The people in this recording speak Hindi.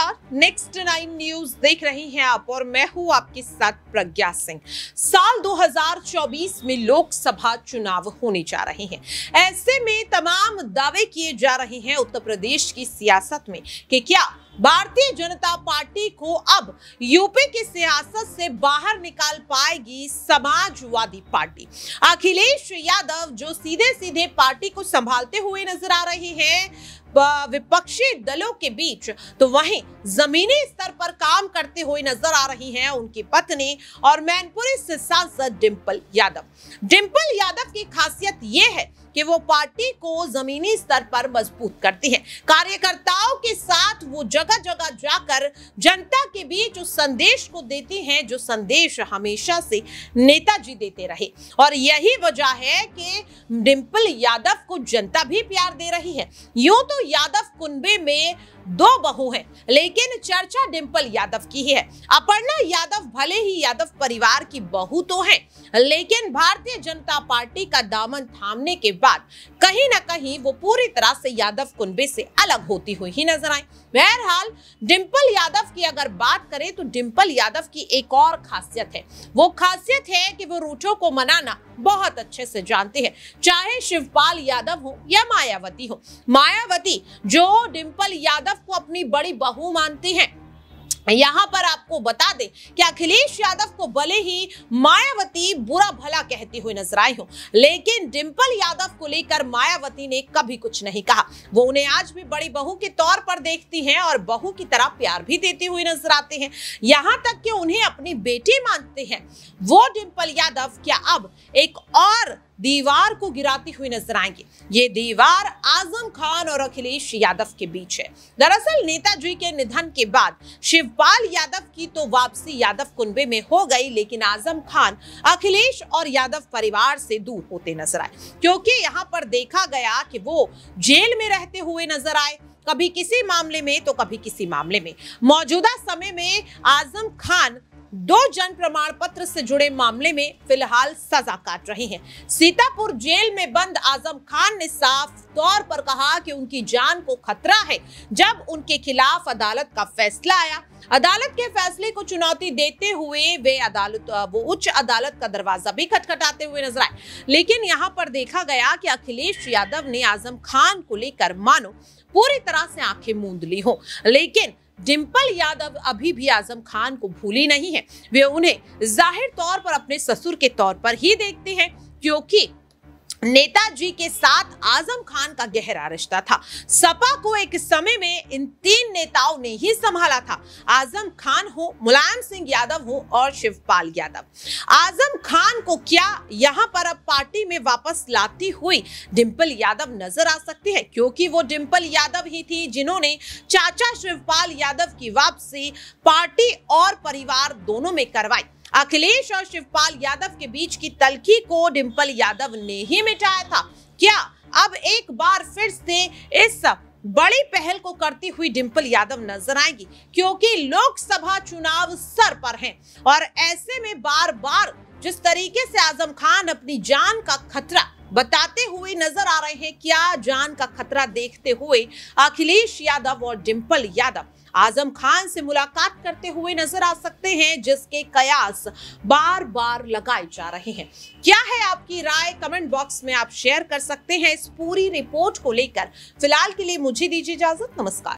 नमस्कार नेक्स्ट नाइन न्यूज देख रहे हैं आप और मैं हूं आपके साथ प्रज्ञा सिंह साल 2024 में लोकसभा चुनाव होने जा रहे हैं ऐसे में तमाम दावे किए जा रहे हैं उत्तर प्रदेश की सियासत में कि क्या भारतीय जनता पार्टी को अब यूपी की सियासत से बाहर निकाल पाएगी समाजवादी पार्टी अखिलेश यादव जो सीधे सीधे पार्टी को संभालते हुए नजर आ रहे हैं विपक्षी दलों के बीच तो वहीं जमीनी स्तर पर काम करते हुए नजर आ रही हैं उनकी पत्नी और मैनपुरी से सांसद डिम्पल यादव डिम्पल यादव की खासियत यह है कि वो पार्टी को जमीनी स्तर पर मजबूत करती है कार्यकर्ताओं के साथ वो जगह जगह जाकर जनता के बीच उस संदेश को देती हैं जो संदेश हमेशा से नेताजी देते रहे और यही वजह है कि डिंपल यादव को जनता भी प्यार दे रही है यूं तो यादव कुंबे में दो बहू हैं लेकिन चर्चा डिंपल यादव की ही है अपर्णा यादव भले ही यादव परिवार की बहू तो हैं लेकिन भारतीय जनता पार्टी का दामन थामने के बाद कहीं ना कहीं वो पूरी तरह से यादव कुंबे से अलग होती हुई ही नजर आई बहरहाल डिंपल यादव की अगर बात करें तो डिम्पल यादव की एक और खासियत है वो खासियत है कि वो रूठों को मनाना बहुत अच्छे से जानते हैं चाहे शिवपाल यादव हो या मायावती हो मायावती जो डिम्पल यादव को अपनी बड़ी बहू मानती हैं यहां पर आपको बता दें कि अखिलेश यादव को भले ही मायावती बुरा भला कहती हुई नजर आई हो लेकिन डिंपल यादव को लेकर मायावती ने कभी कुछ नहीं कहा वो उन्हें आज भी बड़ी बहू के तौर पर देखती हैं और बहू की तरह प्यार भी देती हुई नजर आते हैं यहां तक कि उन्हें अपनी बेटी मानते हैं वो डिंपल यादव क्या अब एक और दीवार को गिराती हुई नजर आएंगी ये दीवार आजम खान और अखिलेश यादव के बीच है दरअसल नेताजी के निधन के बाद शिवपाल यादव की तो वापसी यादव कुंबे में हो गई लेकिन आजम खान अखिलेश और यादव परिवार से दूर होते नजर आए क्योंकि यहाँ पर देखा गया कि वो जेल में रहते हुए नजर आए कभी किसी मामले में तो कभी किसी मामले में मौजूदा समय में आजम खान दो जन प्रमाण पत्र से जुड़े मामले में फिलहाल सजा काट रहे हैं सीतापुर जेल में बंद आजम खान ने साफ तौर पर कहा कि उनकी जान को खतरा है जब उनके खिलाफ अदालत का फैसला आया अदालत के फैसले को चुनौती देते हुए वे अदालत वो उच्च अदालत का दरवाजा भी खटखटाते हुए नजर आए लेकिन यहाँ पर देखा गया कि अखिलेश यादव ने आजम खान को लेकर मानो पूरी तरह से आंखें मूंद ली हो लेकिन डिंपल यादव अभी भी आजम खान को भूली नहीं है वे उन्हें जाहिर तौर पर अपने ससुर के तौर पर ही देखते हैं क्योंकि नेताजी के साथ आजम खान का गहरा रिश्ता था सपा को एक समय में इन तीन नेताओं ने ही संभाला था आजम खान हो मुलायम सिंह यादव हो और शिवपाल यादव आजम को क्या यहाँ पर अब पार्टी में वापस लाती हुई डिंपल यादव नजर आ सकती है क्योंकि वो डिंपल यादव ही थी जिन्होंने चाचा शिवपाल यादव की वापसी पार्टी और परिवार दोनों में करवाई अखिलेश और शिवपाल यादव के बीच की तलखी को डिंपल यादव ने ही मिटाया था क्या अब एक बार फिर से इस बड़ी पहल को करती हुई डिंपल यादव नजर आएगी क्योंकि लोकसभा चुनाव सर पर हैं और ऐसे में बार बार जिस तरीके से आजम खान अपनी जान का खतरा बताते हुए नजर आ रहे हैं क्या जान का खतरा देखते हुए अखिलेश यादव और डिम्पल यादव आजम खान से मुलाकात करते हुए नजर आ सकते हैं जिसके कयास बार बार लगाए जा रहे हैं क्या है आपकी राय कमेंट बॉक्स में आप शेयर कर सकते हैं इस पूरी रिपोर्ट को लेकर फिलहाल के लिए मुझे दीजिए इजाजत नमस्कार